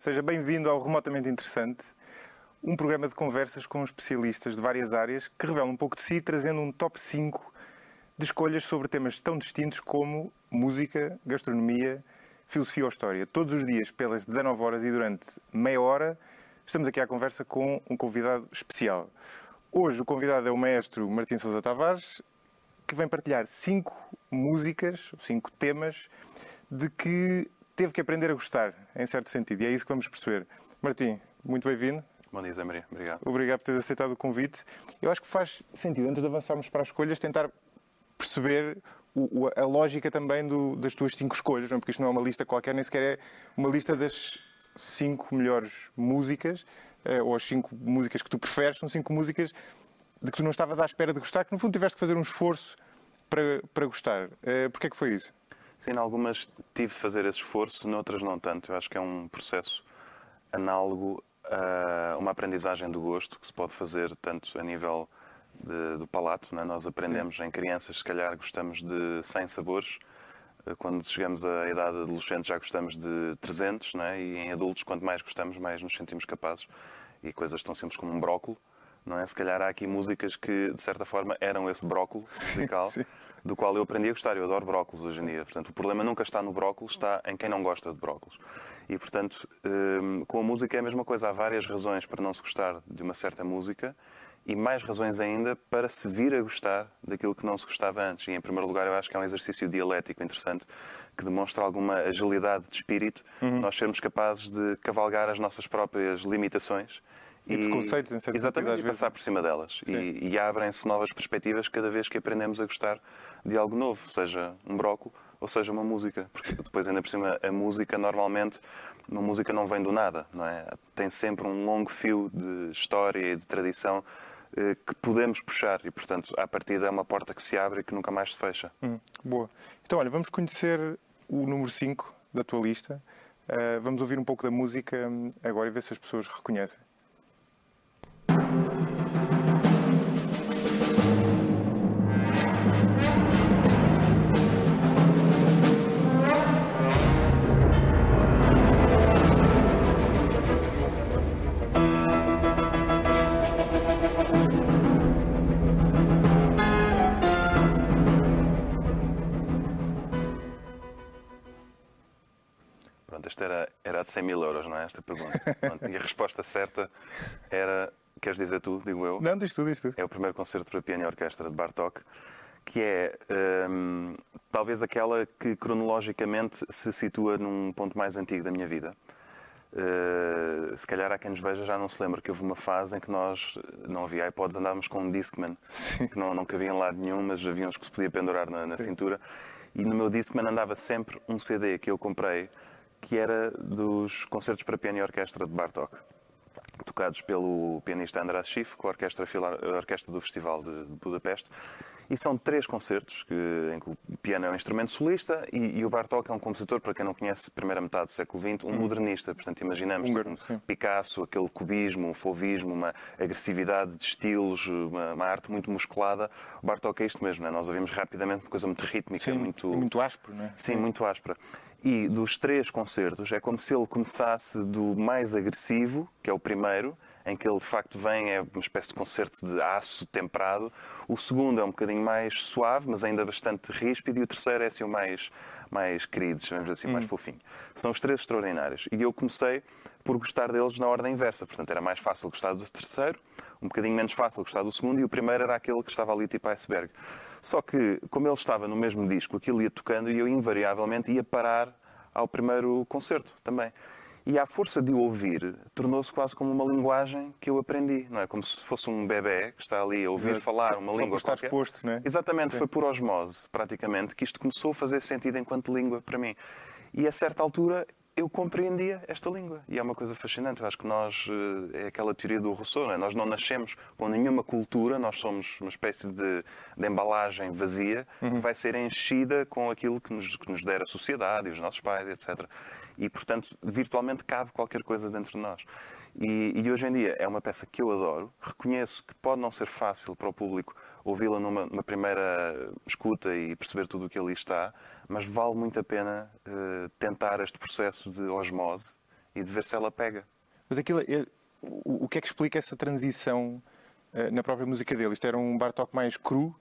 Seja bem-vindo ao Remotamente Interessante, um programa de conversas com especialistas de várias áreas que revela um pouco de si, trazendo um top 5 de escolhas sobre temas tão distintos como música, gastronomia, filosofia ou história. Todos os dias, pelas 19 horas e durante meia hora, estamos aqui à conversa com um convidado especial. Hoje o convidado é o maestro Martin Sousa Tavares, que vem partilhar cinco músicas, cinco temas, de que teve que aprender a gostar, em certo sentido, e é isso que vamos perceber. Martim, muito bem-vindo. Bom dia, Zé Maria. Obrigado. Obrigado por ter aceitado o convite. Eu acho que faz sentido, antes de avançarmos para as escolhas, tentar perceber o, a lógica também do, das tuas cinco escolhas, não? É? porque isto não é uma lista qualquer, nem sequer é uma lista das cinco melhores músicas, eh, ou as cinco músicas que tu preferes, são cinco músicas de que tu não estavas à espera de gostar, que no fundo tiveste que fazer um esforço para, para gostar. Uh, Porquê é que foi isso? Sim, em algumas tive de fazer esse esforço, noutras não tanto. Eu acho que é um processo análogo a uma aprendizagem do gosto que se pode fazer tanto a nível de, do palato. Né? Nós aprendemos Sim. em crianças, se calhar gostamos de 100 sabores. Eh, quando chegamos à idade adolescente já gostamos de 300, né? e em adultos, quanto mais gostamos, mais nos sentimos capazes. E coisas tão simples como um brócolo, não é? Se calhar há aqui músicas que, de certa forma, eram esse brócolis musical. Sim, sim. Do qual eu aprendi a gostar, eu adoro brócolos hoje em dia. Portanto, o problema nunca está no brócolis, está em quem não gosta de brócolos. E, portanto, hum, com a música é a mesma coisa. Há várias razões para não se gostar de uma certa música e mais razões ainda para se vir a gostar daquilo que não se gostava antes. E, em primeiro lugar, eu acho que é um exercício dialético interessante que demonstra alguma agilidade de espírito, uhum. nós sermos capazes de cavalgar as nossas próprias limitações e, preconceitos, em certo Exatamente, sentido, é? passar por cima delas. E, e abrem-se novas perspectivas cada vez que aprendemos a gostar de algo novo, seja um brócolis ou seja uma música, porque depois ainda por cima a música normalmente uma música não vem do nada, não é? Tem sempre um longo fio de história e de tradição eh, que podemos puxar e portanto à partida é uma porta que se abre e que nunca mais se fecha. Hum, boa. Então olha, vamos conhecer o número 5 da tua lista. Uh, vamos ouvir um pouco da música hum, agora e ver se as pessoas reconhecem. era, era de 100 mil euros, não é? Esta pergunta. e a resposta certa era. Queres dizer tu? Digo eu. Não, diz tu, diz tu. É o primeiro concerto para piano e orquestra de Bartók, que é hum, talvez aquela que cronologicamente se situa num ponto mais antigo da minha vida. Uh, se calhar há quem nos veja já não se lembra que houve uma fase em que nós não havia iPods, andávamos com um Discman Sim. que não, não cabia em lado nenhum, mas havia uns que se podia pendurar na, na cintura. E no meu Discman andava sempre um CD que eu comprei que era dos concertos para piano e orquestra de Bartók, tocados pelo pianista András Schiff com a orquestra, a orquestra do Festival de Budapeste. E são três concertos que, em que o piano é um instrumento solista e, e, o Bartók é um compositor, para quem não conhece, primeira metade do século XX, um hum. modernista. Portanto, imaginamos Húngaro, tipo, Picasso, aquele cubismo, um fovismo, uma agressividade de estilos, uma, uma, arte muito musculada. O Bartók é isto mesmo, é? nós ouvimos rapidamente uma coisa muito rítmica, sim, muito... muito áspero, não é? Sim, muito áspera. E dos três concertos, é como se ele começasse do mais agressivo, que é o primeiro, em que ele de facto vem, é uma espécie de concerto de aço temperado. O segundo é um bocadinho mais suave, mas ainda bastante ríspido. E o terceiro é assim o mais, mais querido, chamemos assim, hum. mais fofinho. São os três extraordinários. E eu comecei por gostar deles na ordem inversa. Portanto, era mais fácil gostar do terceiro, um bocadinho menos fácil gostar do segundo, e o primeiro era aquele que estava ali tipo iceberg. Só que, como ele estava no mesmo disco, aquilo ia tocando e eu invariavelmente ia parar ao primeiro concerto também. E à força de o ouvir, tornou-se quase como uma linguagem que eu aprendi, não é? Como se fosse um bebê que está ali a ouvir Exato. falar uma Só língua estar qualquer. exposto, não é? Exatamente, foi por osmose, praticamente, que isto começou a fazer sentido enquanto língua para mim. E a certa altura eu compreendia esta língua. E é uma coisa fascinante. Eu acho que nós, eh, é aquela teoria do Rousseau, não é? nós não nascemos com nenhuma cultura, nós somos uma espécie de, de embalagem vazia uhum. que vai ser enchida com aquilo que nos, que nos der a sociedade e os nossos pais, etc. E, portanto, virtualmente cabe qualquer coisa dentro de nós. E, e, hoje em dia é uma peça que eu adoro. Reconheço que pode não ser fácil para o público ouvi-la numa, numa primeira escuta e perceber tudo o que ali está, mas vale muito a pena uh, tentar este processo de osmose e de ver se ela pega. Mas aquilo, eh, o, o que é que explica essa transição uh, na própria música dele? Isto era um Bartok mais cru?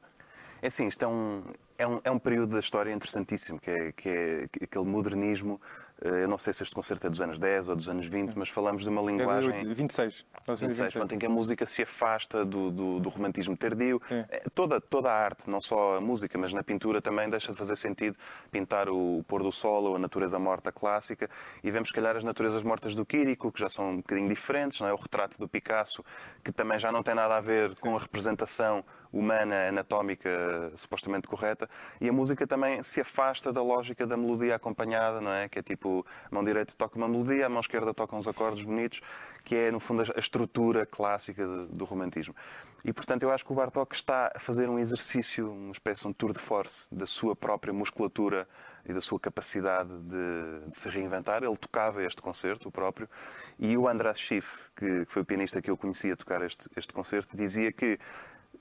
É sim, isto é um, é um, é um período da história interessantíssimo, que é, que é aquele modernismo eh, eu não sei se este concerto é dos anos 10 ou dos anos 20, mas falamos de uma é linguagem. 26. 26, Pronto, em que a música se afasta do, do, do romantismo tardio. É. Toda, toda a arte, não só a música, mas na pintura também deixa de fazer sentido pintar o pôr do sol ou a natureza morta clássica. E vemos, se calhar, as naturezas mortas do Quírico, que já são um bocadinho diferentes, não é? O retrato do Picasso, que também já não tem nada a ver Sim. com a representação humana, anatómica, supostamente correta. E a música também se afasta da lógica da melodia acompanhada, não é? Que é tipo tipo, a mão direita toca uma melodia, a mão esquerda toca uns acordes bonitos, que é, no fundo, a estrutura clássica de, do romantismo. E, portanto, eu acho que o Bartók está a fazer um exercício, uma espécie de um tour de force da sua própria musculatura e da sua capacidade de, de se reinventar. Ele tocava este concerto, o próprio, e o András Schiff, que, que foi o pianista que eu conhecia tocar este, este concerto, dizia que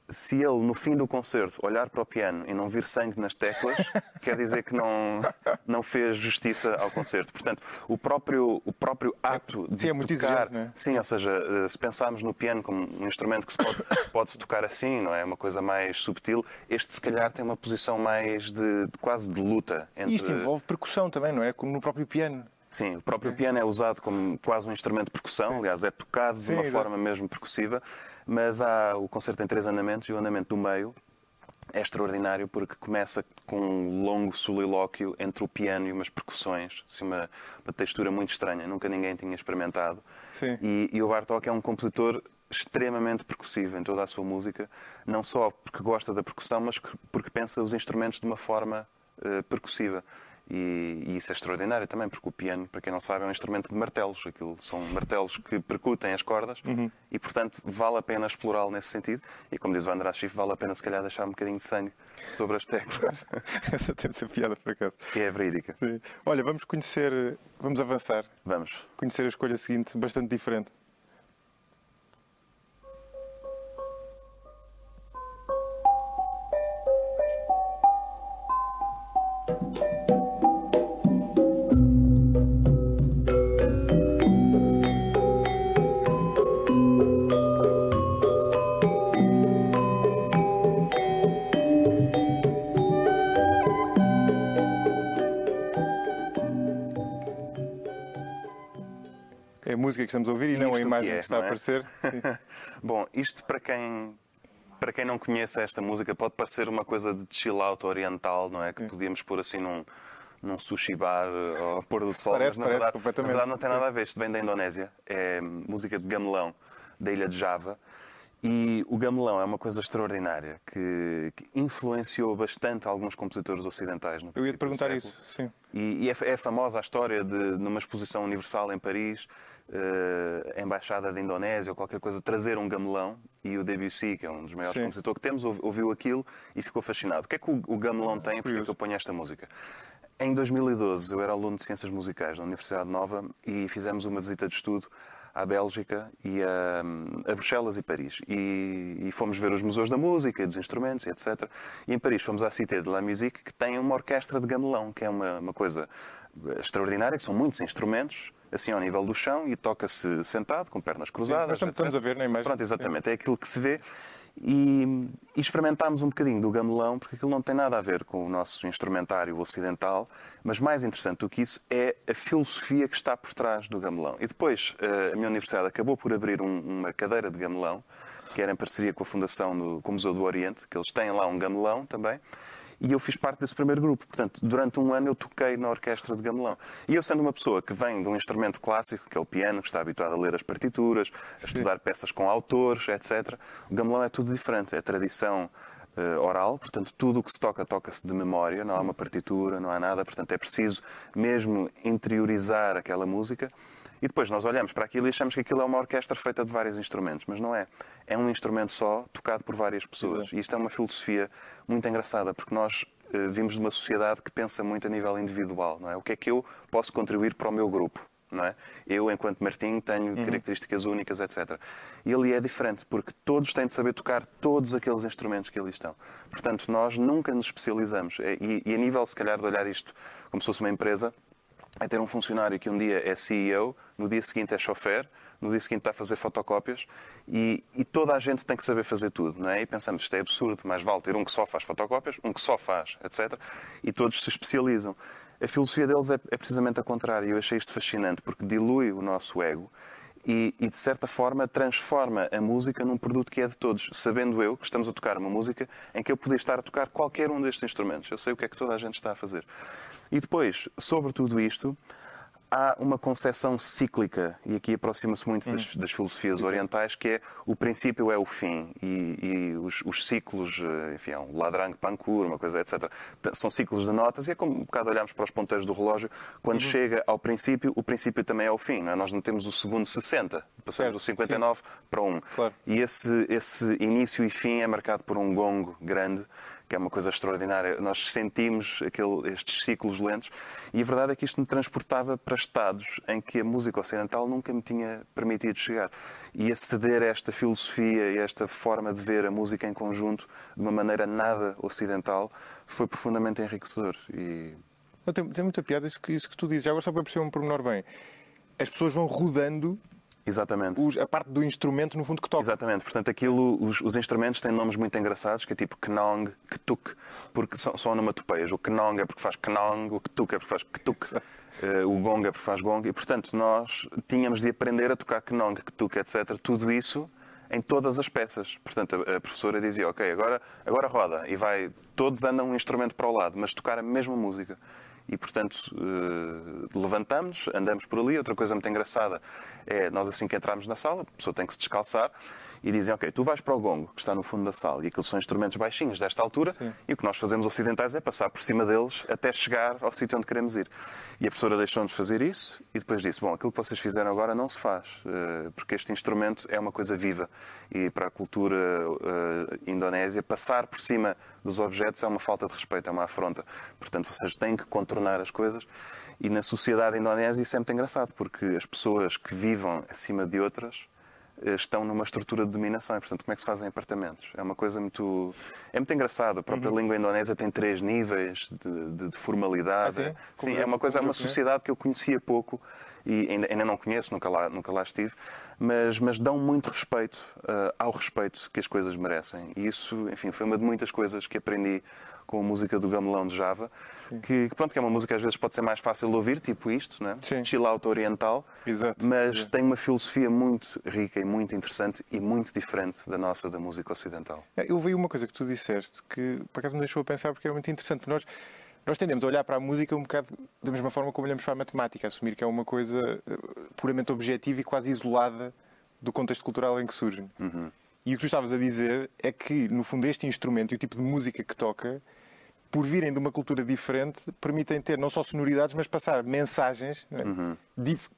se ele no fim do concerto olhar para o piano e não vir sangue nas teclas, quer dizer que não, não fez justiça ao concerto. Portanto, o próprio, o próprio ato de sim, é muito tocar, exigente, é? sim, ou seja, eh, se pensarmos no piano como um instrumento que se pode, pode se tocar assim, não é uma coisa mais subtil, este se calhar tem uma posição mais de, de quase de luta. Entre... E isto envolve percussão também, não é? Como no próprio piano. Sim, o próprio é. piano é usado como quase um instrumento de percussão, aliás, é tocado Sim, de uma forma mesmo percussiva, mas há o concerto em três andamentos e o andamento do meio é extraordinário porque começa com um longo solilóquio entre o piano e umas percussões, assim, uma, uma textura muito estranha, nunca ninguém tinha experimentado. Sim. E, e o Bartók é um compositor extremamente percussivo em toda a sua música, não só porque gosta da percussão, mas porque pensa os instrumentos de uma forma uh, percussiva. E, e, isso é extraordinário também, porque o piano, para quem não sabe, é um instrumento de martelos. Aquilo são martelos que percutem as cordas uhum. e, portanto, vale a pena explorá-lo nesse sentido. E, como diz o André Schiff, vale a pena, se calhar, deixar um bocadinho de sangue sobre as teclas. Essa tem de ser piada, por acaso. Que é verídica. Sim. Olha, vamos conhecer, vamos avançar. Vamos. Conhecer a escolha seguinte, bastante diferente. que estamos a ouvir e, e não a imagem que, é, que está é? a aparecer. Bom, isto para quem para quem não conhece esta música, pode parecer uma coisa de chill out oriental, não é? Que podíamos pôr assim num, num sushi bar eh, ou pôr do sol. Parece, mas, na, parece, na verdade, não tem nada a ver. Isto vem da Indonésia. É música de gamelão, da ilha de Java. E o gamelão é uma coisa extraordinária que, que influenciou bastante alguns compositores ocidentais. No Eu ia te perguntar isso, sim. E, e é, é, famosa a história de, numa exposição universal em Paris, eh, embaixada da Indonésia ou qualquer coisa, trazer um gamelão e o Debussy, que é um dos maiores sim. compositores que temos, ouviu aquilo e ficou fascinado. O que é que o, o gamelão ah, tem? e é que eu ponho esta música? Em 2012, eu era aluno de Ciências Musicais na Universidade Nova e fizemos uma visita de estudo à Bélgica e a, a Bruxelas e Paris. E, e, fomos ver os museus da música e dos instrumentos, etc. E em Paris fomos à Cité de la Musique, que tem uma orquestra de gamelão, que é uma, uma coisa extraordinária, que são muitos instrumentos, assim ao nível do chão, e toca-se sentado, com pernas cruzadas. Sim, estamos etc. a ver na imagem. Pronto, exatamente, é aquilo que se vê e, e, experimentámos um bocadinho do gamelão, porque aquilo não tem nada a ver com o nosso instrumentário ocidental, mas mais interessante do que isso é a filosofia que está por trás do gamelão. E depois eh, a minha universidade acabou por abrir um, uma cadeira de gamelão, que era em parceria com a Fundação do com o Museu do Oriente, que eles têm lá um gamelão também, e eu fiz parte desse primeiro grupo. Portanto, durante um ano eu toquei na orquestra de gamelão. E eu sendo uma pessoa que vem de um instrumento clássico, que é o piano, que está habituado a ler as partituras, a Sim. estudar peças com autores, etc. O gamelão é tudo diferente, é tradição uh, oral, portanto tudo o que se toca toca-se de memória, não há uma partitura, não há nada, portanto é preciso mesmo interiorizar aquela música e depois nós olhamos para aquilo e achamos que aquilo é uma orquestra feita de vários instrumentos, mas não é. É um instrumento só, tocado por várias pessoas. E isto é uma filosofia muito engraçada, porque nós eh, vimos de uma sociedade que pensa muito a nível individual, não é? O que é que eu posso contribuir para o meu grupo? Não é? Eu, enquanto Martim, tenho uhum. características únicas, etc. E ali é diferente, porque todos têm de saber tocar todos aqueles instrumentos que ali estão. Portanto, nós nunca nos especializamos. E, e a nível, se calhar, de olhar isto como se fosse uma empresa, é ter um funcionário que um dia é CEO, no dia seguinte é chofer, no dia seguinte está a fazer fotocópias e, e, toda a gente tem que saber fazer tudo, não é? E pensamos, isto é absurdo, mas vale ter um que só faz fotocópias, um que só faz, etc. E todos se especializam. A filosofia deles é, é precisamente a contrária. Eu achei isto fascinante porque dilui o nosso ego e, e, de certa forma, transforma a música num produto que é de todos, sabendo eu que estamos a tocar uma música em que eu podia estar a tocar qualquer um destes instrumentos. Eu sei o que é que toda a gente está a fazer. E depois, sobre tudo isto, há uma concepção cíclica, e aqui aproxima-se muito das, hum. das filosofias orientais, que é o princípio é o fim, e, e os, os, ciclos, eh, enfim, é um ladrang pancur, uma coisa, etc. São ciclos de notas, e é como um bocado olharmos para os ponteiros do relógio, quando uhum. chega ao princípio, o princípio também é o fim. Não é? Nós não temos o segundo 60, passamos do 59 Sim. para 1. Claro. E esse, esse início e fim é marcado por um gongo grande, que é uma coisa extraordinária. Nós sentimos aquele, estes ciclos lentos e a verdade é que isto me transportava para estados em que a música ocidental nunca me tinha permitido chegar. E aceder a esta filosofia e a esta forma de ver a música em conjunto de uma maneira nada ocidental foi profundamente enriquecedor. E... tem, tem, muita piada isso que, isso que tu dizes. Já agora só para perceber um pormenor bem. As pessoas vão rodando Exatamente. Os, a parte do instrumento, no fundo, que toca. Exatamente. Portanto, aquilo, os, os instrumentos têm nomes muito engraçados, que é tipo Knong, Ketuk, porque são, são onomatopeias. O Knong é porque faz Knong, o Ketuk é porque faz Ketuk, uh, eh, o Gong é porque faz Gong. E, portanto, nós tínhamos de aprender a tocar Knong, Ketuk, etc. Tudo isso em todas as peças. Portanto, a, a professora dizia, ok, agora, agora roda. E vai, todos andam um instrumento para o lado, mas tocar a mesma música e, portanto, eh, levantamos, andamos por ali. Outra coisa muito engraçada é nós, assim que entramos na sala, a pessoa tem que se descalçar e dizem, ok, tu vais para o gongo, que está no fundo da sala, e aqueles são instrumentos baixinhos desta altura, Sim. e o que nós fazemos ocidentais é passar por cima deles até chegar ao sítio onde queremos ir. E a professora deixou-nos fazer isso e depois disse, bom, aquilo que vocês fizeram agora não se faz, eh, porque este instrumento é uma coisa viva e para a cultura eh, indonésia passar por cima dos objetos é uma falta de respeito, é uma afronta. Portanto, vocês têm que contornar as coisas e na sociedade indonésia isso é muito engraçado, porque as pessoas que vivam acima de outras eh, estão numa estrutura de dominação. E, portanto, como é que se fazem apartamentos? É uma coisa muito. É muito engraçado. A própria uhum. língua indonésia tem três níveis de, de, de formalidade. Ah, sim, sim é, é uma coisa, é uma é é? sociedade que eu conhecia pouco e ainda, ainda, não conheço, nunca lá, nunca lá estive, mas, mas dão muito respeito uh, ao respeito que as coisas merecem. E isso, enfim, foi uma de muitas coisas que aprendi com a música do Gamelão de Java, que, que, pronto, que é uma música que às vezes pode ser mais fácil de ouvir, tipo isto, né? Sim. chill out oriental, Exato. mas tem uma filosofia muito rica e muito interessante e muito diferente da nossa, da música ocidental. É, eu ouvi uma coisa que tu disseste que por acaso me deixou a pensar porque é muito interessante, nós nós tendemos a olhar para a música um bocado da mesma forma como olhamos para a matemática, assumir que é uma coisa eh, puramente objetiva e quase isolada do contexto cultural em que surge. Uhum. E o que tu estavas a dizer é que, no fundo, este instrumento e o tipo de música que toca por virem de uma cultura diferente, permitem ter não só sonoridades, mas passar mensagens né?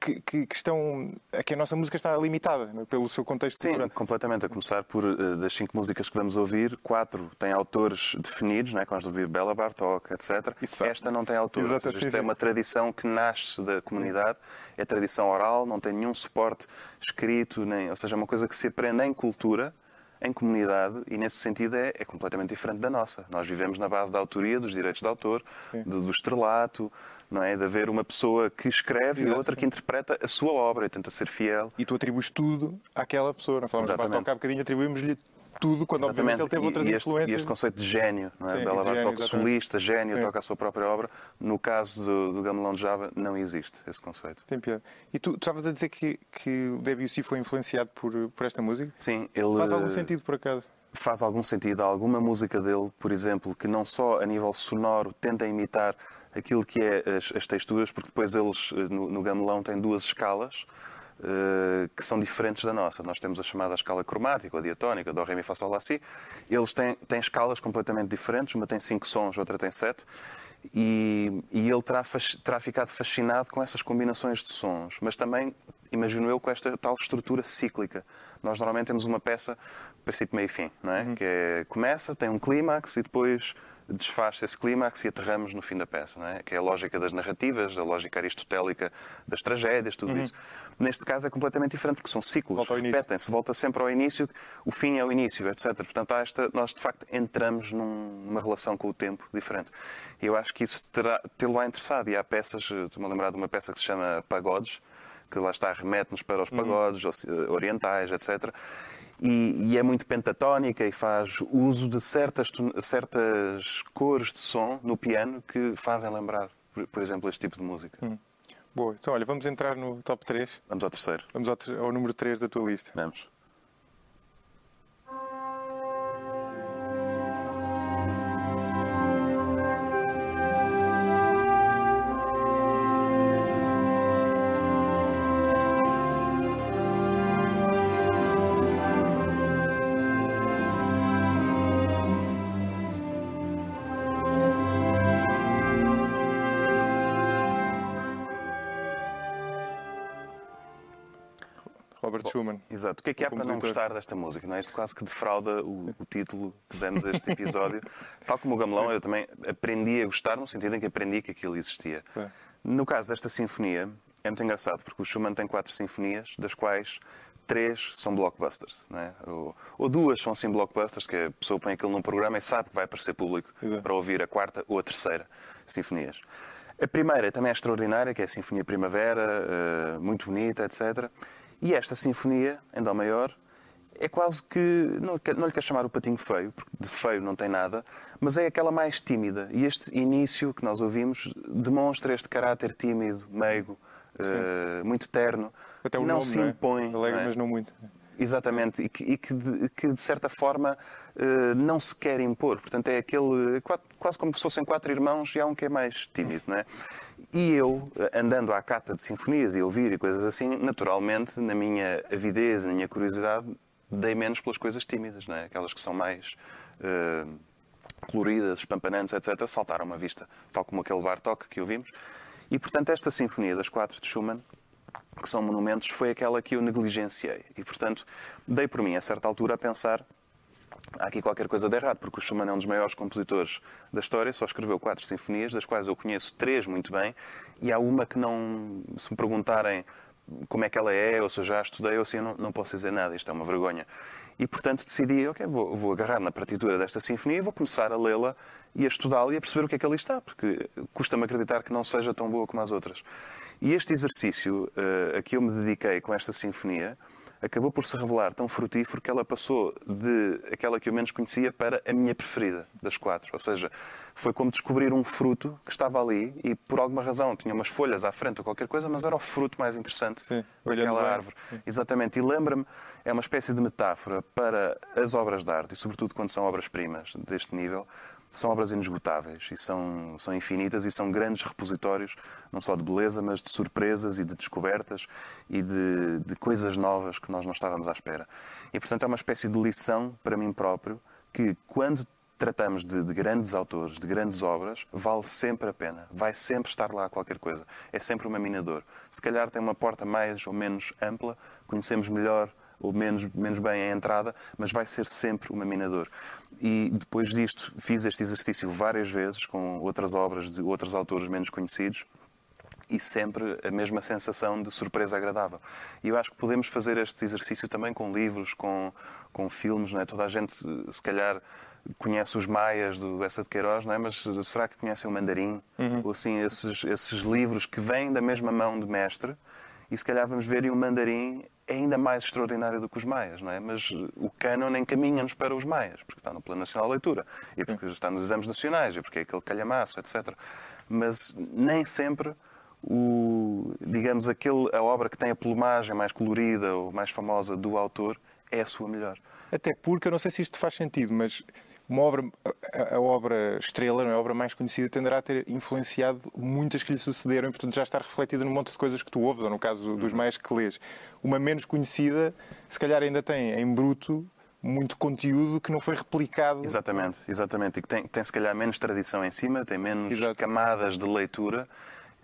que, que, que, estão. a que a nossa música está limitada né? pelo seu contexto Sim, cultural. completamente. A começar por eh, das cinco músicas que vamos ouvir, quatro têm autores definidos, né? as do ouvir Bela Bartók, etc. Esta não tem autores Exato, seja, isto é uma tradição que nasce da comunidade, é tradição oral, não tem nenhum suporte escrito, nem, ou seja, é uma coisa que se aprende em cultura em comunidade e, nesse sentido, é, é, completamente diferente da nossa. Nós vivemos na base da autoria, dos direitos de autor, de, do estrelato, não é? de haver uma pessoa que escreve Exato. e outra que interpreta a sua obra e tenta ser fiel. E tu atribuis tudo àquela pessoa. Não é? falamos Exatamente. um bocadinho atribuímos-lhe tudo, quando Exatamente. obviamente ele teve outras e este, influências. E este conceito de gênio, não é? Sim, Bela Bar toca solista, gênio, Sim. toca a sua própria obra. No caso do, do Gamelão de Java, não existe esse conceito. Tem piada. E tu, tu estavas a dizer que, que o Debussy foi influenciado por, por esta música? Sim, ele. Faz algum sentido, por acaso? Faz algum sentido. Há alguma música dele, por exemplo, que não só a nível sonoro tenta imitar aquilo que é as, as texturas, porque depois eles, eh, no, no Gamelão, têm duas escalas eh, que são diferentes da nossa. Nós temos a chamada escala cromática, a diatónica, do ré, mi, fá, sol, lá, si. Eles têm, têm escalas completamente diferentes, uma tem cinco sons, outra tem sete. E, e ele terá, terá ficado fascinado com essas combinações de sons, mas também imagino eu, com esta tal estrutura cíclica. Nós normalmente temos uma peça, princípio, meio e fim, não é? Uhum. Que é, começa, tem um clímax e depois desfaz se esse clímax e aterramos no fim da peça, não é? Que é a lógica das narrativas, a lógica aristotélica das tragédias, tudo uhum. isso. Neste caso é completamente diferente, porque são ciclos, repetem-se, volta sempre ao início, o fim é o início, etc. Portanto, esta, nós de facto entramos num, numa relação com o tempo diferente. E eu acho que isso tê lo interessado. E há peças, eh, estou-me a lembrar de uma peça que se chama Pagodes, que lá está remete-nos para os hum. pagodes uhum. orientais, etc. E, e, é muito pentatónica e faz uso de certas, certas cores de som no piano que fazem lembrar, por, por exemplo, este tipo de música. Hum. Boa, então olha, vamos entrar no top 3. Vamos ao terceiro. Vamos ao, ao número 3 da tua lista. Vamos. Exato. O que é que há para não gostar desta música? Não é? Isto quase que defrauda o, o título que demos a este episódio. Tal como o Gamelão, Sim. eu também aprendi a gostar, no sentido em que aprendi que aquilo existia. É. No caso desta sinfonia, é muito engraçado, porque o Schumann tem quatro sinfonias, das quais três são blockbusters, né? ou, ou duas são assim blockbusters, que a pessoa põe aquilo num programa e sabe que vai aparecer público Exato. para ouvir a quarta ou a terceira sinfonias. A primeira também é extraordinária, que é a Sinfonia Primavera, eh, muito bonita, etc. E esta sinfonia, em Dó maior, é quase que. Não, não lhe quero chamar o patinho feio, porque de feio não tem nada, mas é aquela mais tímida. E este início que nós ouvimos demonstra este caráter tímido, meigo, uh, muito terno. Até o não nome, se impõe. Não é? Alegre, é? mas não muito. Exatamente, e que, e que, de, que de, certa forma uh, não se quer impor. Portanto, é aquele. É quatro, quase como se fossem quatro irmãos e há um que é mais tímido, não é? E eu, eh, andando à cata de sinfonias e ouvir e coisas assim, naturalmente, na minha avidez, na minha curiosidade, dei menos pelas coisas tímidas, não é? Aquelas que são mais. Uh, coloridas, espampanantes, etc., saltaram à vista, tal como aquele Bartok que ouvimos. E, portanto, esta Sinfonia das Quatro de Schumann que são monumentos, foi aquela que eu negligenciei. E, portanto, dei por mim, a certa altura, a pensar há aqui qualquer coisa de errado, porque o Schumann é um dos maiores compositores da história, só escreveu quatro sinfonias, das quais eu conheço três muito bem, e há uma que não, se me perguntarem como é que ela é, ou se eu já estudei, ou se eu não, não posso dizer nada, isto é uma vergonha. E, portanto, decidi, ok, vou, vou agarrar na partitura desta sinfonia e vou começar a lê-la e a estudá-la e a perceber o que é que ali está, porque custa-me acreditar que não seja tão boa como as outras. E este exercício uh, a que eu me dediquei com esta sinfonia acabou por se revelar tão frutífero que ela passou de aquela que eu menos conhecia para a minha preferida das quatro. Ou seja, foi como descobrir um fruto que estava ali e por alguma razão tinha umas folhas à frente ou qualquer coisa, mas era o fruto mais interessante Sim, daquela árvore. Sim. Exatamente. E lembra-me, é uma espécie de metáfora para as obras de arte e, sobretudo, quando são obras-primas deste nível, são obras inesgotáveis e são, são infinitas e são grandes repositórios, não só de beleza, mas de surpresas e de descobertas e de, de coisas novas que nós não estávamos à espera. E, portanto, é uma espécie de lição para mim próprio que, quando tratamos de, de, grandes autores, de grandes obras, vale sempre a pena. Vai sempre estar lá qualquer coisa. É sempre uma minador. Se calhar tem uma porta mais ou menos ampla, conhecemos melhor ou menos, menos bem a entrada, mas vai ser sempre uma mina E depois disto fiz este exercício várias vezes com outras obras de outros autores menos conhecidos e sempre a mesma sensação de surpresa agradável. E eu acho que podemos fazer este exercício também com livros, com, com filmes, não é? Toda a gente, se calhar, conhece os maias do Essa de Queiroz, não é? Mas será que conhecem o mandarim? Uhum. Ou assim, esses, esses livros que vêm da mesma mão de mestre e se calhar vamos ver em o mandarim é ainda mais extraordinária do que os maias, não é? Mas eh, o cânon encaminha-nos para os maias, porque está no Plano Nacional de Leitura, e porque está nos exames nacionais, e porque é aquele calhamaço, etc. Mas nem sempre o, digamos, aquele, a obra que tem a plumagem mais colorida ou mais famosa do autor é a sua melhor. Até porque, eu não sei se isto faz sentido, mas uma obra, a, obra estrela, é? a obra mais conhecida, tenderá a ter influenciado muitas que lhe sucederam e, portanto, já está refletida num monte de coisas que tu ouves, ou no caso dos uhum. mais que lês. Uma menos conhecida, se calhar ainda tem em bruto muito conteúdo que não foi replicado. Exatamente, exatamente. E que tem, tem se calhar menos tradição em cima, tem menos Exato. camadas de leitura.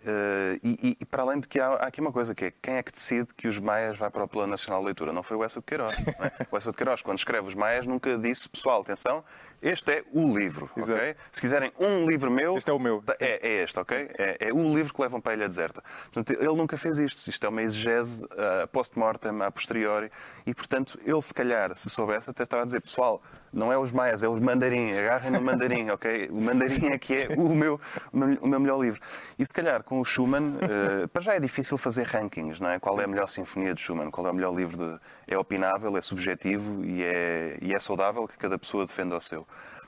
Uh, e, e, para além de que há, há, aqui uma coisa que é quem é que decide que os Maias vai para o Plano Nacional de Leitura? Não foi o Essa de Queiroz. É? O Essa de Queiroz, quando escreve os Maias, nunca disse, pessoal, atenção, este é o livro, Exato. ok? Se quiserem um livro meu... Este é o meu. Tá, é, é este, ok? É, é, o livro que levam para a Ilha Deserta. Portanto, ele nunca fez isto. Isto é uma exegese uh, post-mortem, a posteriori. E, portanto, ele se calhar, se soubesse, até estava a dizer, pessoal, não é os maias, é os mandarim. Agarrem no mandarim, ok? O mandarim é que é o meu, o meu melhor livro. E se calhar com o Schumann, uh, para já é difícil fazer rankings, não é? Qual é a melhor sinfonia de Schumann? Qual é o melhor livro? De... É opinável, é subjetivo e é, e é saudável que cada pessoa defenda o seu.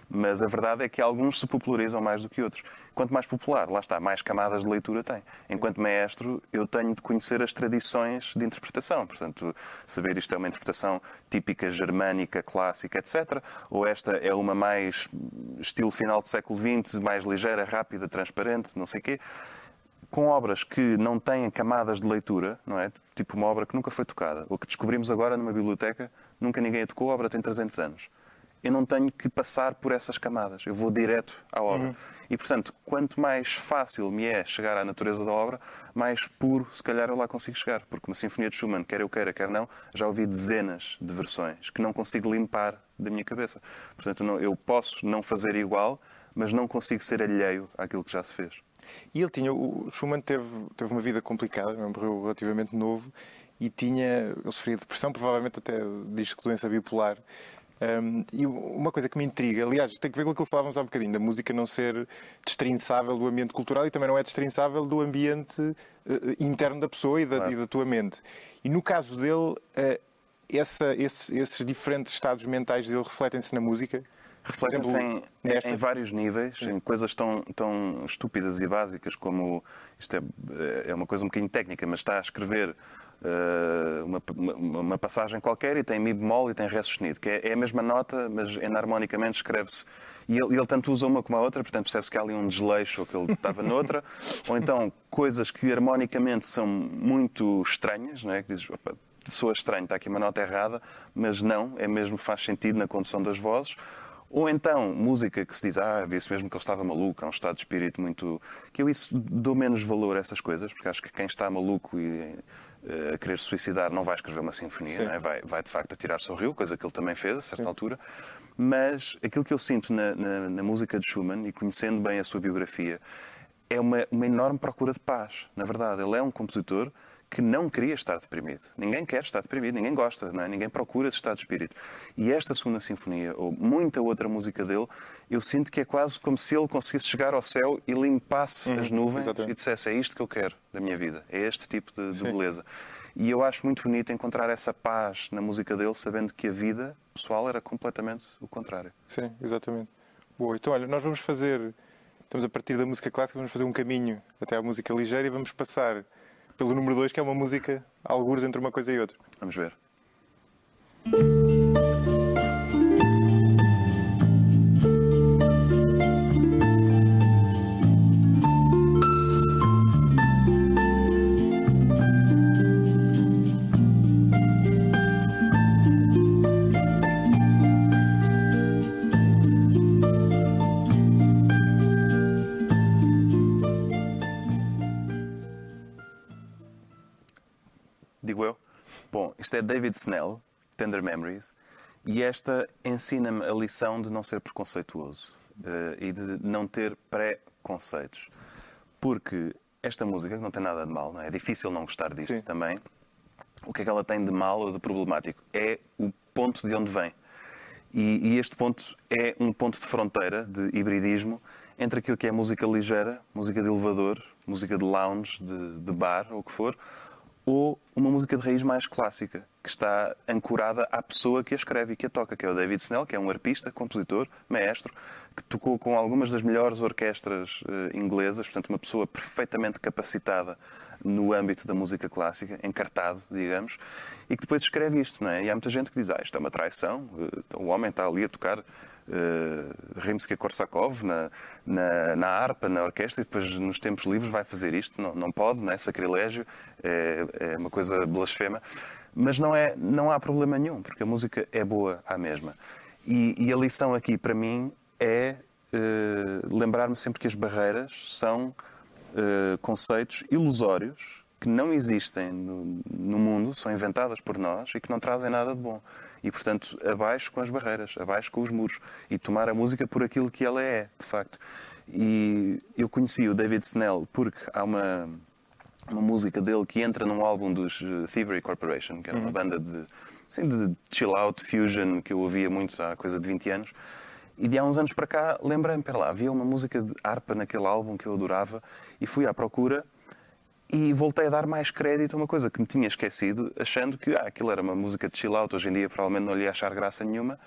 Mas a verdade é que alguns se popularizam mais do que outros. Quanto mais popular, lá está, mais camadas de leitura tem. Enquanto maestro, eu tenho de conhecer as tradições de interpretação. Portanto, saber isto é uma interpretação típica germânica, clássica, etc. Ou esta é uma mais estilo final do século XX, mais ligeira, rápida, transparente, não sei o quê com obras que não têm camadas de leitura, não é? Tipo uma obra que nunca foi tocada, ou que descobrimos agora numa biblioteca, nunca ninguém a tocou, a obra tem 300 anos eu não tenho que passar por essas camadas, eu vou direto à obra. Uhum. E, portanto, quanto mais fácil me é chegar à natureza da obra, mais puro, se calhar, eu lá consigo chegar. Porque uma sinfonia de Schumann, quer eu queira, quer não, já ouvi dezenas de versões que não consigo limpar da minha cabeça. Portanto, não, eu posso não fazer igual, mas não consigo ser alheio àquilo que já se fez. E ele tinha, o Schumann teve, teve uma vida complicada, morreu relativamente novo e tinha, ele sofria depressão, provavelmente até diz que doença bipolar. Um, e uma coisa que me intriga, aliás, tem a ver com aquilo que falávamos há um bocadinho, da música não ser destrinçável do ambiente cultural e também não é destrinçável do ambiente uh, interno da pessoa e da, claro. e da, tua mente. E no caso dele, uh, essa, esse, esses diferentes estados mentais dele refletem-se na música? Refletem-se em, nesta... em, vários níveis, Sim. em coisas tão, tão estúpidas e básicas como. Isto é, é uma coisa um bocadinho técnica, mas está a escrever eh, uma, uma, uma, passagem qualquer e tem Mi bemol e tem Ré sustenido, que é, é a mesma nota, mas enharmonicamente escreve-se. E ele, ele, tanto usa uma como a outra, portanto percebe-se que há ali um desleixo, ou que ele estava noutra, ou então coisas que harmonicamente são muito estranhas, não é? que dizes, opa, soa estranho, está aqui uma nota errada, mas não, é mesmo, faz sentido na condução das vozes. Ou então, música que se diz, ah, vi-se mesmo que ele estava maluco, é um estado de espírito muito. que eu isso dou menos valor a essas coisas, porque acho que quem está maluco e eh, a querer suicidar, não vai escrever uma sinfonia, é? vai, vai de facto atirar-se ao rio, coisa que ele também fez a certa Sim. altura. Mas aquilo que eu sinto na, na, na, música de Schumann, e conhecendo bem a sua biografia, é uma, uma enorme procura de paz. Na verdade, ele é um compositor que não queria estar deprimido. Ninguém quer estar deprimido, ninguém gosta, é? ninguém procura esse estado de espírito. E esta segunda sinfonia, ou muita outra música dele, eu sinto que é quase como se ele conseguisse chegar ao céu e limpasse uhum, as nuvens exatamente. e dissesse: é isto que eu quero da minha vida, é este tipo de, de beleza. E eu acho muito bonito encontrar essa paz na música dele, sabendo que a vida pessoal era completamente o contrário. Sim, exatamente. Boa, então olha, nós vamos fazer, estamos a partir da música clássica, vamos fazer um caminho até à música ligeira e vamos passar pelo número 2, que é uma música algures entre uma coisa e outra. Vamos ver. é David Snell, Tender Memories, e esta ensina-me a lição de não ser preconceituoso uh, e de não ter pré-conceitos. Porque esta música, que não tem nada de mal, não é? é difícil não gostar disto Sim. também, o que é que ela tem de mal ou de problemático? É o ponto de onde vem. E, e, este ponto é um ponto de fronteira, de hibridismo, entre aquilo que é música ligeira, música de elevador, música de lounge, de, de bar ou o que for, ou uma música de raiz mais clássica que está ancorada à pessoa que a escreve e que a toca, que é o David Snell, que é um arpista, compositor, maestro, que tocou com algumas das melhores orquestras uh, inglesas, portanto, uma pessoa perfeitamente capacitada no âmbito da música clássica, encartado, digamos, e que depois escreve isto, não é? E há muita gente que diz, ah, isto é uma traição, eh, então o homem está ali a tocar uh, eh, Rimsky-Korsakov na, na, na, harpa, na orquestra, e depois nos tempos livres vai fazer isto, não, não pode, não é? Sacrilégio, é, é uma coisa blasfema. Mas não, é, não há problema nenhum, porque a música é boa à mesma. E, e a lição aqui, para mim, é uh, lembrar-me sempre que as barreiras são uh, conceitos ilusórios que não existem no, no, mundo, são inventadas por nós e que não trazem nada de bom. E, portanto, abaixo com as barreiras, abaixo com os muros e tomar a música por aquilo que ela é, de facto. E eu conheci o David Snell porque há uma uma música dele que entra num álbum dos eh, Thievery Corporation, que era uma uhum. banda de, assim, de chill out, fusion, que eu ouvia muito há coisa de 20 anos. E de há uns anos para cá, lembrei-me, pera lá, havia uma música de harpa naquele álbum que eu adorava e fui à procura e voltei a dar mais crédito a uma coisa que me tinha esquecido, achando que ah, aquilo era uma música de chill out, hoje em dia provavelmente não lhe ia achar graça nenhuma,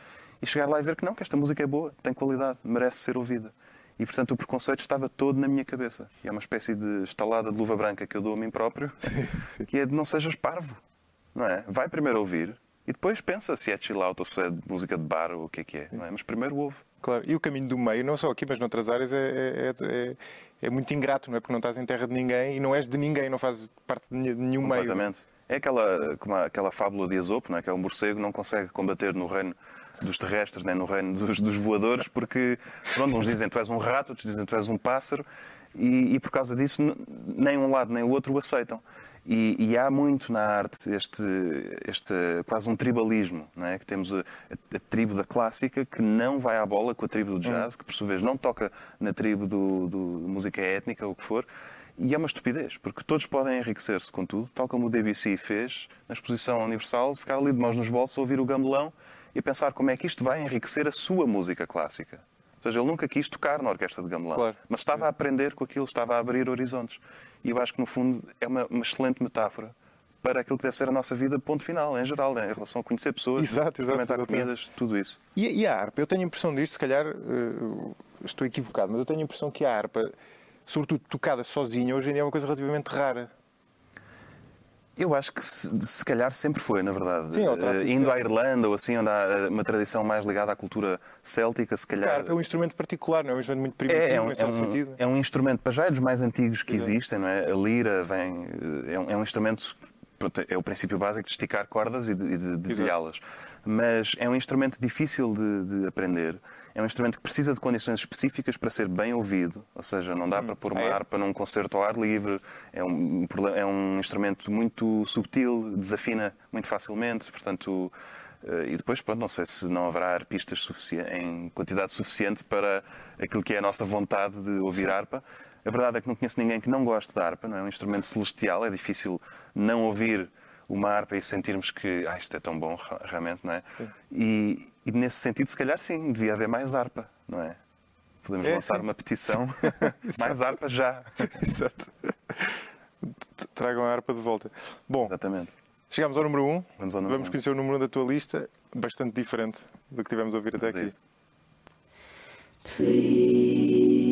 e chegar lá e ver que não, que esta música é boa, tem qualidade, merece ser ouvida. E, portanto, o preconceito estava todo na minha cabeça. E é uma espécie de estalada de luva branca que eu dou a mim próprio, sim, sim. que é de não sejas parvo. Não é? Vai primeiro ouvir e depois pensa se é chill out ou se é música de bar ou o que é que é. Não é? Mas primeiro ouve. Claro, e o caminho do meio, não só aqui, mas noutras áreas, é, é, é, é muito ingrato, não é? Porque não estás em terra de ninguém e não és de ninguém, não fazes parte de nenhum meio. Exatamente. É aquela, aquela fábula de Esopo, não é? que é um morcego não consegue combater no reino dos terrestres, nem no reino dos, dos voadores, porque pronto, uns dizem tu és um rato, outros dizem tu és um pássaro, e, e por causa disso nem um lado nem o outro o aceitam. E, e, há muito na arte este, este quase um tribalismo, não é? que temos a, a, a, tribo da clássica que não vai à bola com a tribo do jazz, hum. que por sua vez não toca na tribo do, do música étnica ou o que for, e é uma estupidez, porque todos podem enriquecer-se com tudo, tal como o Debussy fez na exposição universal, ficar ali de mãos nos bolsos a ouvir o gamelão e pensar como é que isto vai enriquecer a sua música clássica. Ou seja, ele nunca quis tocar na orquestra de gamelão, claro. mas estava a aprender com aquilo, estava a abrir horizontes. E eu acho que, no fundo, é uma, uma excelente metáfora para aquilo que deve ser a nossa vida, ponto final, em geral, né? em relação a conhecer pessoas, exato, exato, experimentar comidas, tudo isso. E, e, a harpa? Eu tenho a impressão disto, se calhar eh, estou equivocado, mas eu tenho a impressão que a harpa, sobretudo tocada sozinha, hoje em dia é uma coisa relativamente rara. Eu acho que se, se calhar sempre foi, na verdade. Sim, uh, indo à Irlanda ou assim, onde há eh, uma tradição mais ligada à cultura céltica, se calhar. Claro, é um instrumento particular, não é um instrumento muito é, primitivo, é, é um, é um, sentido. É um instrumento, para já é dos mais antigos que existem, não é? A lira vem. Eh, é um, é um instrumento é o princípio básico de esticar cordas e de, de, de desviá-las mas é um instrumento difícil de, de, aprender. É um instrumento que precisa de condições específicas para ser bem ouvido, ou seja, não dá hum. para pôr uma ah, é? harpa num concerto ao ar livre. É um, é um instrumento muito subtil, desafina muito facilmente, portanto. Eh, e depois, pronto, não sei se não haverá arpistas em quantidade suficiente para aquilo que é a nossa vontade de ouvir Sim. harpa. A verdade é que não conheço ninguém que não goste da harpa, não é, é um instrumento celestial, é difícil não ouvir uma harpa e sentirmos que ah, isto é tão bom realmente, não é? E, e, nesse sentido, se calhar sim, devia haver mais harpa, não é? Podemos é, lançar sim. uma petição, mais harpa já. Exato. Tragam a harpa de volta. Bom, Exatamente. chegámos ao número 1. Um. Vamos, ao número Vamos conhecer o número 1 um da tua lista, bastante diferente do que tivemos a ouvir até aqui. Please.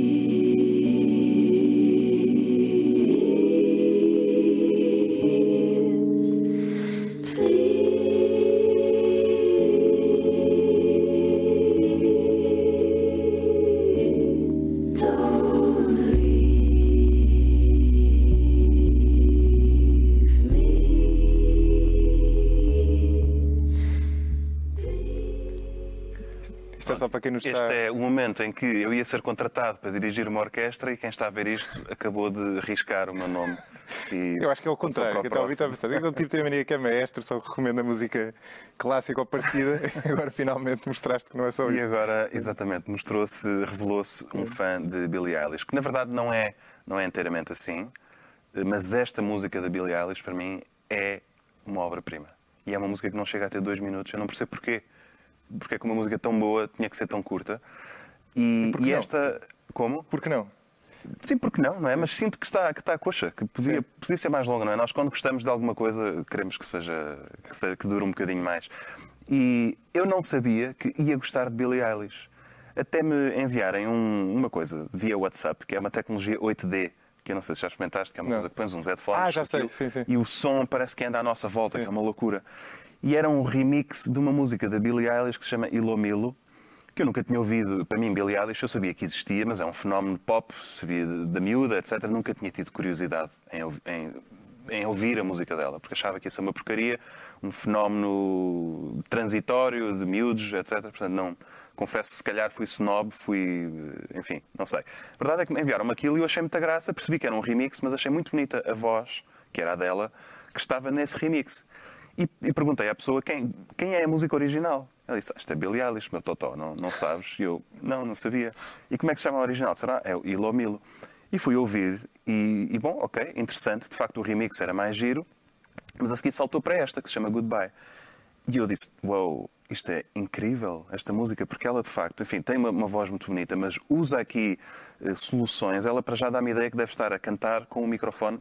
este é o momento em que eu ia ser contratado para dirigir uma orquestra e quem está a ver isto acabou de riscar o meu nome. E eu acho que é o contrário, que eu estava a pensar. Aquele então, tipo tem mania que é maestro, só a música clássica ou parecida, agora finalmente mostraste que não é só isso. E agora, exatamente, mostrou-se, revelou-se um fã de Billie Eilish, que na verdade não é, não é inteiramente assim, mas esta música da Billie Eilish para mim é uma obra-prima. E é uma música que não chega a ter dois minutos, eu não percebo porquê porque é que uma música tão boa tinha que ser tão curta. E, e, e esta. Como? Porque não? Sim, porque não, não é? Mas sinto que está, que está a coxa, que podia, podia ser mais longa, não é? Nós, quando gostamos de alguma coisa, queremos que seja, que seja, que dure um bocadinho mais. E eu não sabia que ia gostar de Billie Eilish. Até me enviarem um, uma coisa via WhatsApp, que é uma tecnologia 8D, que eu não sei se já experimentaste, que é uma não. coisa que pões uns headphones. Ah, já sei, aquilo, sim, sim. E o som parece que anda à nossa volta, sim. que é uma loucura e era um remix de uma música da Billie Eilish que se chama Ilomilo que eu nunca tinha ouvido. Para mim, Billie Eilish eu sabia que existia, mas é um fenómeno pop, sabia da miúda, etc. Nunca tinha tido curiosidade em, em, em ouvir a música dela, porque achava que isso é uma porcaria, um fenómeno transitório de miúdos, etc. Portanto, não confesso, se calhar fui snob, fui. enfim, não sei. A verdade é que me enviaram aquilo e eu achei muita graça, percebi que era um remix, mas achei muito bonita a voz, que era a dela, que estava nesse remix. E, e, perguntei à pessoa quem, quem é a música original. Ela disse, ah, isto é Billie Eilish, meu totó, não, não sabes? E eu, não, não sabia. E como é que se chama a original? Será? É o Ilo Milo. E fui ouvir e, e, bom, ok, interessante. De facto, o remix era mais giro. Mas a seguir saltou para esta, que se chama Goodbye. E eu disse, wow, isto é incrível, esta música, porque ela de facto, enfim, tem uma, uma voz muito bonita, mas usa aqui eh, soluções. Ela para já dá-me a ideia que deve estar a cantar com o microfone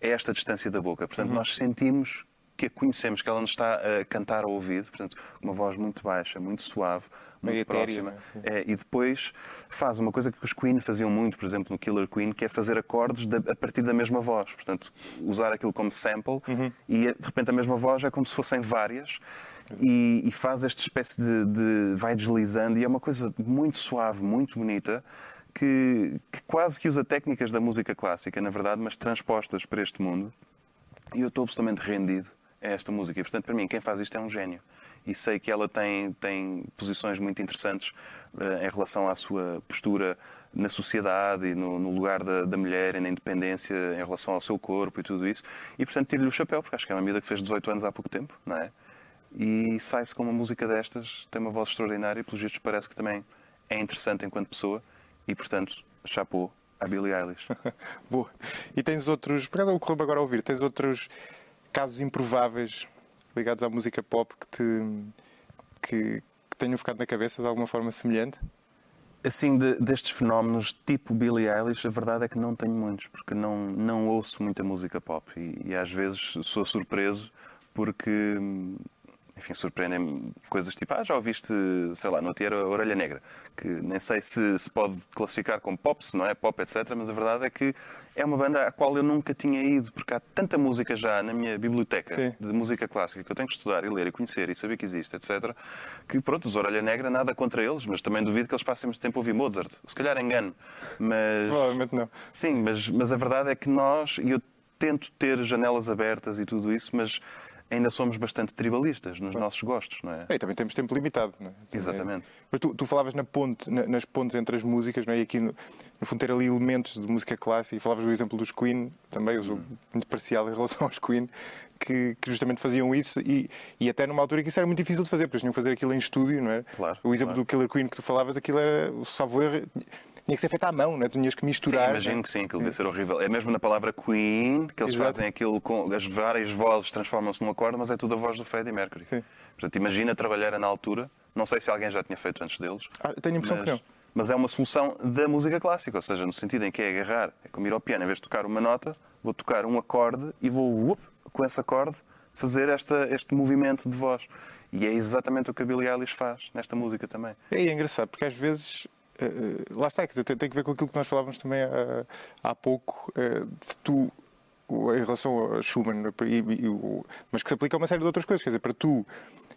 a esta distância da boca. Portanto, uhum. nós sentimos que a conhecemos, que ela nos está a eh, cantar ao ouvido, portanto, uma voz muito baixa, muito suave, muito Meio próxima. É? é, e depois faz uma coisa que os Queen faziam muito, por exemplo, no Killer Queen, que é fazer acordes a partir da mesma voz. Portanto, usar aquilo como sample uhum. e eh, de repente a mesma voz é como se fossem várias. E, e faz esta espécie de, de. vai deslizando, e é uma coisa muito suave, muito bonita. Que, que, quase que usa técnicas da música clássica, na verdade, mas transpostas para este mundo. E eu estou absolutamente rendido é esta música. E, portanto, para mim, quem faz isto é um gênio. E sei que ela tem, tem posições muito interessantes uh, em relação à sua postura na sociedade e no, no lugar da, da, mulher e na independência em relação ao seu corpo e tudo isso. E, portanto, tiro-lhe o chapéu, porque acho que é uma amiga que fez 18 anos há pouco tempo, não é? E sai-se com uma música destas, tem uma voz extraordinária e, pelos vistos, parece que também é interessante enquanto pessoa. E, portanto, chapou a Billie Eilish. Boa. E tens outros. Por acaso, ocorreu agora a ouvir, tens outros casos improváveis ligados à música pop que te que, que tenham ficado na cabeça de alguma forma semelhante? Assim, de, destes fenómenos tipo Billie Eilish, a verdade é que não tenho muitos, porque não, não ouço muita música pop e, e às vezes sou surpreso porque hum, enfim, surpreendem-me coisas tipo, ah, já ouviste, sei lá, no outro a Orelha Negra, que nem sei se se pode classificar como pop, se não é pop, etc, mas a verdade é que é uma banda à qual eu nunca tinha ido, porque há tanta música já na minha biblioteca Sim. de música clássica que eu tenho que estudar e ler e conhecer e saber que existe, etc, que pronto, os Orelha Negra, nada contra eles, mas também duvido que eles passem muito tempo a ouvir Mozart. Se calhar engano, mas... Provavelmente não. Sim, mas, mas a verdade é que nós, e eu tento ter janelas abertas e tudo isso, mas ainda somos bastante tribalistas nos nossos gostos, não é? é? E também temos tempo limitado, não é? Também... Exatamente. Mas tu, tu falavas na ponte, na, nas pontes entre as músicas, não é? E aqui, no, no fundo, ter ali elementos de música clássica, e falavas do exemplo dos Queen, também, eu sou hum. muito parcial em relação aos Queen, que, que, justamente faziam isso e, e até numa altura que isso era muito difícil de fazer, porque eles tinham que fazer aquilo em estúdio, não é? Claro, o exemplo claro. do Killer Queen que tu falavas, aquilo era, salvo erro, tinha que ser feita à mão, não é? tinhas que misturar. Sim, né? imagino né? que sim, aquilo deve é. ser horrível. É mesmo na palavra Queen que eles Exato. fazem aquilo com as várias vozes transformam-se num acorde, mas é tudo a voz do Freddie Mercury. Sim. Portanto, imagina trabalhar na altura. Não sei se alguém já tinha feito antes deles. Ah, tenho a impressão mas... que não mas é uma solução da música clássica, ou seja, no sentido em que é agarrar, é como ir ao piano, em vez de tocar uma nota, vou tocar um acorde e vou, whoop, com esse acorde, fazer esta, este movimento de voz. E é exatamente o que a Billie Eilish faz nesta música também. É engraçado, porque às vezes eh, eh, lá está, quer dizer, tem, tem, que ver com aquilo que nós falávamos também há, eh, há pouco, de tu em relação a Schumann, mas que se aplica a uma série de outras coisas. Quer dizer, para tu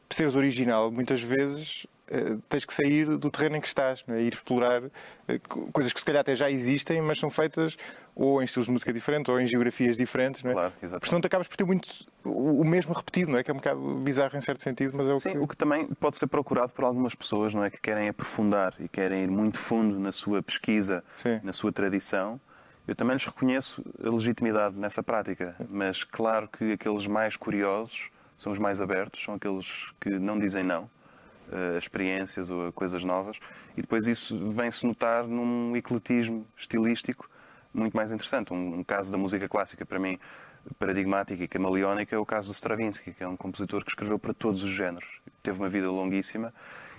seres original, muitas vezes eh, tens que sair do terreno em que estás, é? ir explorar eh, coisas que se calhar até já existem, mas são feitas ou em estilos de música diferentes ou em geografias diferentes, não é? Claro, exatamente. Portanto, acabas por ter muito o mesmo repetido, não é? Que é um bocado bizarro em certo sentido, mas é o Sim, que... o que também pode ser procurado por algumas pessoas, não é? Que querem aprofundar e querem ir muito fundo na sua pesquisa, Sim. na sua tradição. Eu também lhes reconheço a legitimidade nessa prática, mas claro que aqueles mais curiosos são os mais abertos, são aqueles que não dizem não eh, experiências ou a coisas novas. E depois isso vem-se notar num ecletismo estilístico muito mais interessante. Um, um, caso da música clássica, para mim, paradigmática e camaleónica, é o caso do Stravinsky, que é um compositor que escreveu para todos os géneros. Teve uma vida longuíssima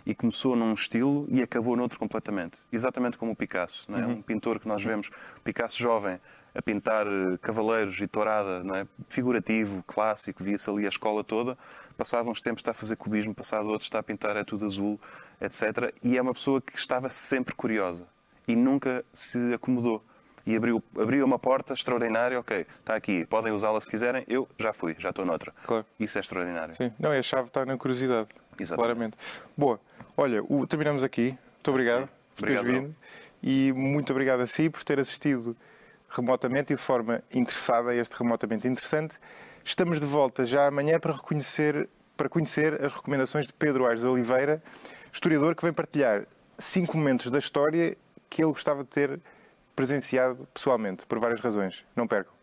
e começou num estilo e acabou noutro completamente. Exatamente como o Picasso, não é? Uhum. um pintor que nós vemos, Picasso jovem, a pintar eh, cavaleiros e tourada, não é? figurativo, clássico, via-se ali a escola toda. Passado uns tempos está a fazer cubismo, passado outros está a pintar é tudo azul, etc. E é uma pessoa que estava sempre curiosa e nunca se acomodou. E abriu, abriu uma porta extraordinária, ok, está aqui, podem usá-la se quiserem, eu já fui, já estou noutra. Claro. Isso é extraordinário. Sim, não, é a chave está na curiosidade. Exatamente. Claramente. Boa. Olha, o, terminamos aqui. Muito obrigado Sim. por teres vindo. E muito obrigado a si por ter assistido remotamente e de forma interessada a este remotamente interessante. Estamos de volta já amanhã para reconhecer para conhecer as recomendações de Pedro Aires de Oliveira, historiador que vem partilhar cinco momentos da história que ele gostava de ter presenciado pessoalmente, por várias razões. Não percam.